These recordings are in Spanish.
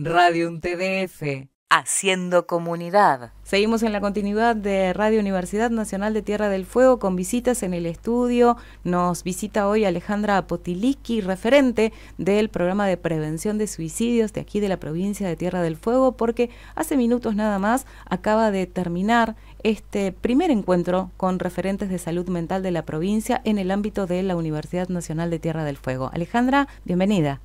Radio UNTDF, Haciendo comunidad. Seguimos en la continuidad de Radio Universidad Nacional de Tierra del Fuego con visitas en el estudio. Nos visita hoy Alejandra Apotiliki, referente del programa de prevención de suicidios de aquí de la provincia de Tierra del Fuego, porque hace minutos nada más acaba de terminar este primer encuentro con referentes de salud mental de la provincia en el ámbito de la Universidad Nacional de Tierra del Fuego. Alejandra, bienvenida.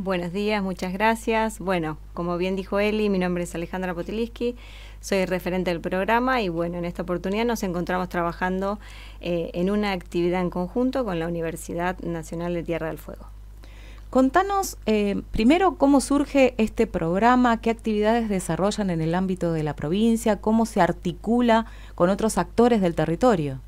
Buenos días, muchas gracias. Bueno, como bien dijo Eli, mi nombre es Alejandra Potiliski, soy referente del programa y bueno, en esta oportunidad nos encontramos trabajando eh, en una actividad en conjunto con la Universidad Nacional de Tierra del Fuego. Contanos eh, primero cómo surge este programa, qué actividades desarrollan en el ámbito de la provincia, cómo se articula con otros actores del territorio.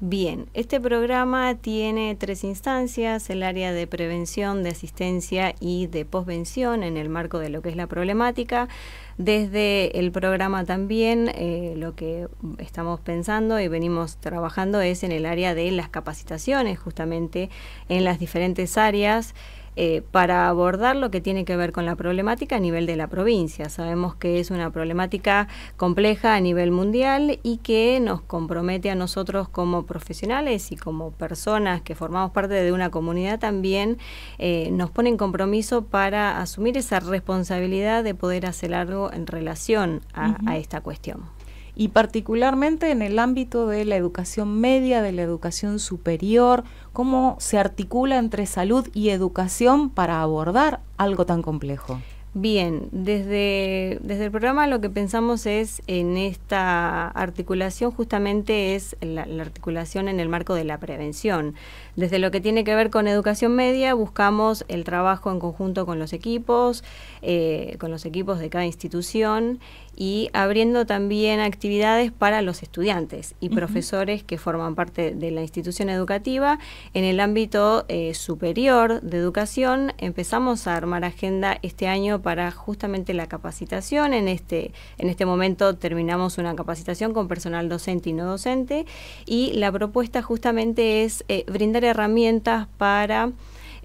Bien, este programa tiene tres instancias, el área de prevención, de asistencia y de posvención en el marco de lo que es la problemática. Desde el programa también eh, lo que estamos pensando y venimos trabajando es en el área de las capacitaciones, justamente en las diferentes áreas. Eh, para abordar lo que tiene que ver con la problemática a nivel de la provincia. Sabemos que es una problemática compleja a nivel mundial y que nos compromete a nosotros como profesionales y como personas que formamos parte de una comunidad también, eh, nos pone en compromiso para asumir esa responsabilidad de poder hacer algo en relación a esta cuestión y particularmente en el ámbito de la educación media, de la educación superior, cómo se articula entre salud y educación para abordar algo tan complejo. Bien, desde, desde el programa lo que pensamos es en esta articulación, justamente es la, articulación en el marco de la prevención. Desde lo que tiene que ver con educación media, buscamos el trabajo en conjunto con los equipos, eh, con los equipos de cada institución y abriendo también actividades para los estudiantes y profesores que forman parte de la institución educativa. En el ámbito eh, superior de educación empezamos a armar agenda este año para justamente la capacitación. Este, en este, momento terminamos una capacitación con personal docente y no docente y la propuesta justamente es eh, brindar herramientas para...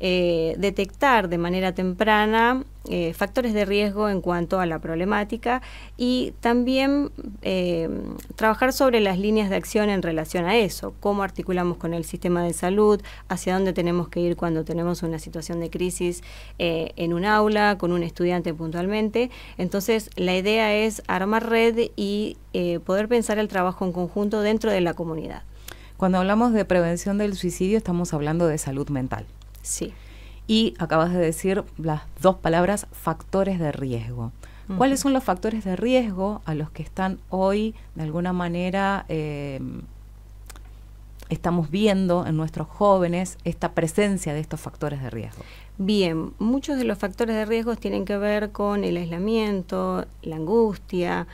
Eh, detectar de manera temprana eh, factores de riesgo en cuanto a la problemática y también eh, trabajar sobre las líneas de acción en relación a eso, cómo articulamos con el sistema de salud, hacia dónde tenemos que ir cuando tenemos una situación de crisis eh, en un aula, con un estudiante puntualmente. Entonces, la idea es armar red y poder pensar el trabajo en conjunto dentro de la comunidad. Cuando hablamos de prevención del suicidio, estamos hablando de salud mental. Sí y acabas de decir las dos palabras factores de riesgo. ¿Cuáles son los factores de riesgo a los que están hoy, de alguna manera, eh, estamos viendo en nuestros jóvenes esta presencia de estos factores de riesgo? Bien, muchos de los factores de riesgo tienen que ver con el aislamiento, la angustia,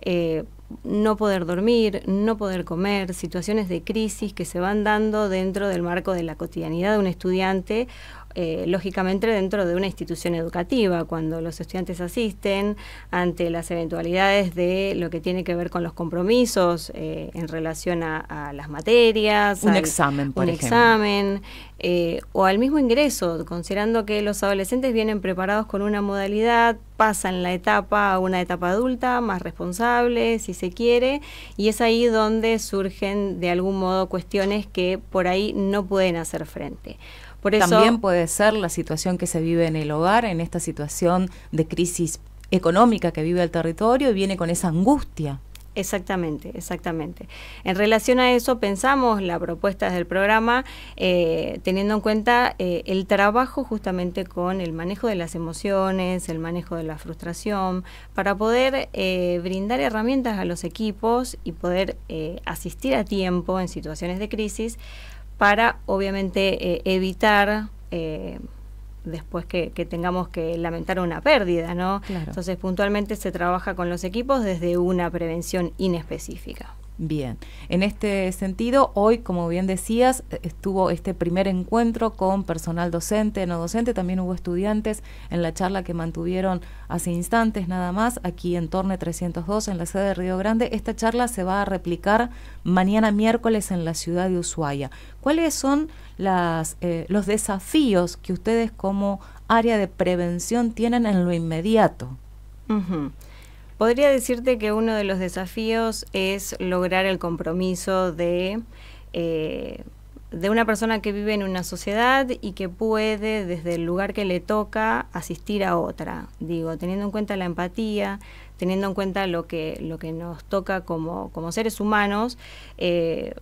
eh, no poder dormir, no poder comer, situaciones de crisis que se van dando dentro del marco de la cotidianidad de un estudiante eh, lógicamente dentro de una institución educativa, cuando los estudiantes asisten ante las eventualidades de lo que tiene que ver con los compromisos eh, en relación a, las materias. Un examen, por un examen, eh, o al mismo ingreso, considerando que los adolescentes vienen preparados con una modalidad, pasan la etapa a una etapa adulta, más responsable, si se quiere, y es ahí donde surgen de algún modo cuestiones que por ahí no pueden hacer frente. Por eso, También puede ser la situación que se vive en el hogar, en esta situación de crisis económica que vive el territorio y viene con esa angustia. Exactamente, exactamente. En relación a eso pensamos la propuesta del programa eh, teniendo en cuenta eh, el trabajo justamente con el manejo de las emociones, el manejo de la frustración, para poder eh, brindar herramientas a los equipos y poder asistir a tiempo en situaciones de crisis para obviamente eh, evitar eh, después que, tengamos que lamentar una pérdida, ¿no? Entonces puntualmente se trabaja con los equipos desde una prevención inespecífica. Bien, en este sentido, hoy, como bien decías, estuvo este primer encuentro con personal docente, no docente, también hubo estudiantes en la charla que mantuvieron hace instantes nada más, aquí en Torne 302, en la sede de Río Grande. Esta charla se va a replicar mañana miércoles en la ciudad de Ushuaia. ¿Cuáles son las, eh, los desafíos que ustedes como área de prevención tienen en lo inmediato? Podría decirte que uno de los desafíos es lograr el compromiso de, eh, de una persona que vive en una sociedad y que puede, desde el lugar que le toca, asistir a otra. Digo, teniendo en cuenta la empatía, teniendo en cuenta lo que, lo que nos toca como, como seres humanos, eh,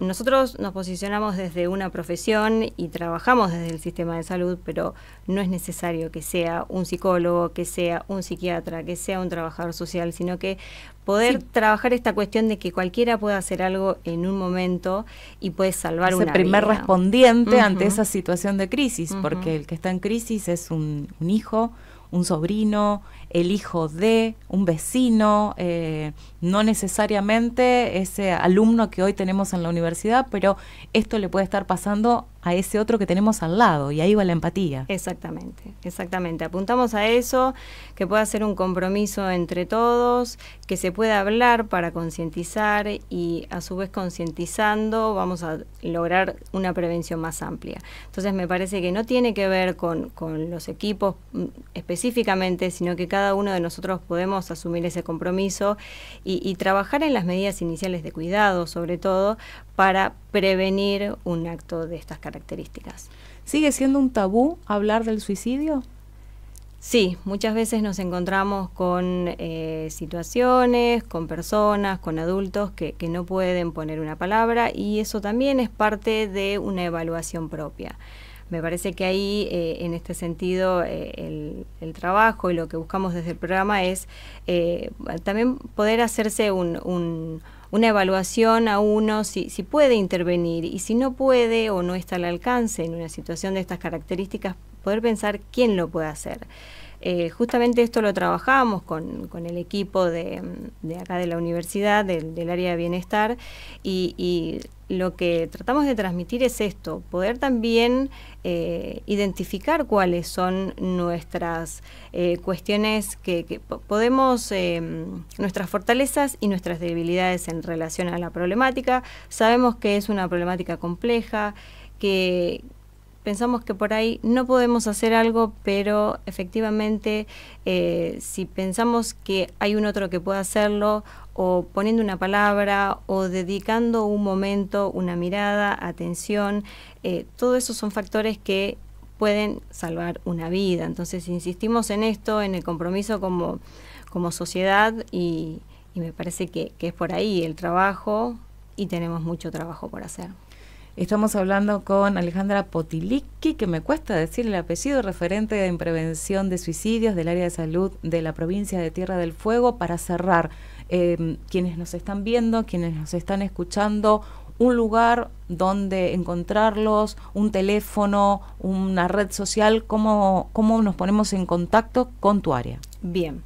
nosotros nos posicionamos desde una profesión y trabajamos desde el sistema de salud, pero no es necesario que sea un psicólogo, que sea un psiquiatra, que sea un trabajador social, sino que poder trabajar esta cuestión de que cualquiera pueda hacer algo en un momento y puede salvar una primer vida. respondiente ante esa situación de crisis, porque el que está en crisis es un, hijo, un sobrino, el hijo de un vecino, eh, no necesariamente ese alumno que hoy tenemos en la universidad, pero esto le puede estar pasando a ese otro que tenemos al lado y ahí va la empatía. Exactamente, exactamente. Apuntamos a eso, que pueda ser un compromiso entre todos, que se pueda hablar para concientizar y a su vez concientizando vamos a lograr una prevención más amplia. Entonces me parece que no tiene que ver con, los equipos mm, específicamente, sino que cada uno de nosotros podemos asumir ese compromiso y, y trabajar en las medidas iniciales de cuidado, sobre todo, para prevenir un acto de estas características características. ¿Sigue siendo un tabú hablar del suicidio? Sí, muchas veces nos encontramos con eh, situaciones, con personas, con adultos que, no pueden poner una palabra y eso también es parte de una evaluación propia. Me parece que ahí, eh, en este sentido, eh, el, trabajo y lo que buscamos desde el programa es también poder hacerse un una evaluación a uno si, si puede intervenir y si no puede o no está al alcance en una situación de estas características, poder pensar quién lo puede hacer. Eh, justamente esto lo trabajamos con, el equipo de, acá de la universidad, del, área de bienestar, y, lo que tratamos de transmitir es esto, poder también eh, identificar cuáles son nuestras eh, cuestiones que, podemos, em, nuestras fortalezas y nuestras debilidades en relación a la problemática. Sabemos que es una problemática compleja, que, pensamos que por ahí no podemos hacer algo, pero efectivamente eh, si pensamos que hay un otro que pueda hacerlo, o poniendo una palabra, o dedicando un momento, una mirada, atención, eh, todo eso son factores que pueden salvar una vida. Entonces insistimos en esto, en el compromiso como, como sociedad y, me parece que, que es por ahí el trabajo y tenemos mucho trabajo por hacer. Estamos hablando con Alejandra Potilicki, que me cuesta decir el apellido, referente en prevención de suicidios del área de salud de la provincia de Tierra del Fuego. Para cerrar, em, quienes nos están viendo, quienes nos están escuchando, un lugar donde encontrarlos, un teléfono, una red social, ¿cómo, nos ponemos en contacto con tu área? Bien.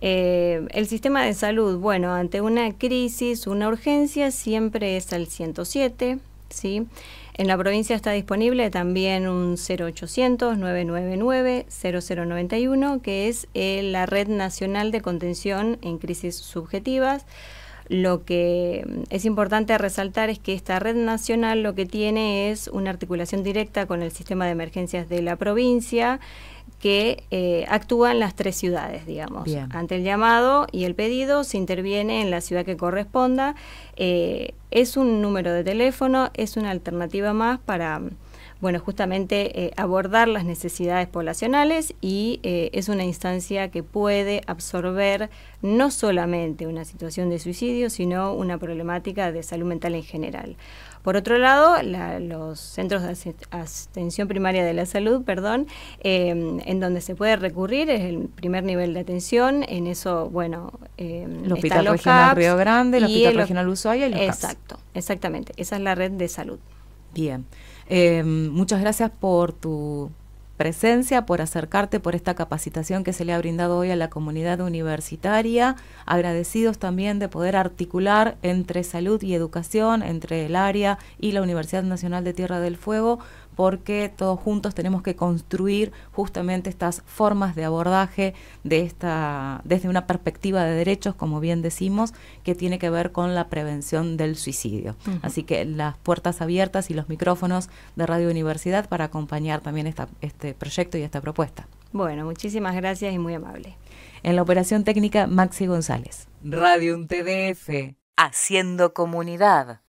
Eh, el sistema de salud, bueno, ante una crisis, una urgencia, siempre es al 107, ¿sí? En la provincia está disponible también un 0800-999-0091, que es eh, la Red Nacional de Contención en Crisis Subjetivas. Lo que es importante resaltar es que esta red nacional lo que tiene es una articulación directa con el sistema de emergencias de la provincia que eh, actúa en las tres ciudades, digamos. Ante el llamado y el pedido se interviene en la ciudad que corresponda. Eh, es un número de teléfono, es una alternativa más para bueno, justamente eh, abordar las necesidades poblacionales y eh, es una instancia que puede absorber no solamente una situación de suicidio, sino una problemática de salud mental en general. Por otro lado, los centros de atención primaria de la salud, perdón, em, en donde se puede recurrir es el primer nivel de atención. En eso, bueno, em, el Hospital Regional Río Grande, el Hospital Regional Ushuaia y los Exacto, exactamente. Esa es la red de salud. Bien. Em, muchas gracias por tu presencia, por acercarte, por esta capacitación que se le ha brindado hoy a la comunidad universitaria. Agradecidos también de poder articular entre salud y educación, entre el área y la Universidad Nacional de Tierra del Fuego, porque todos juntos tenemos que construir justamente estas formas de abordaje de esta, desde una perspectiva de derechos, como bien decimos, que tiene que ver con la prevención del suicidio. Así que las puertas abiertas y los micrófonos de Radio Universidad para acompañar también este proyecto y esta propuesta. Bueno, muchísimas gracias y muy amable. En la operación técnica, Maxi González. Radio TDF, haciendo comunidad.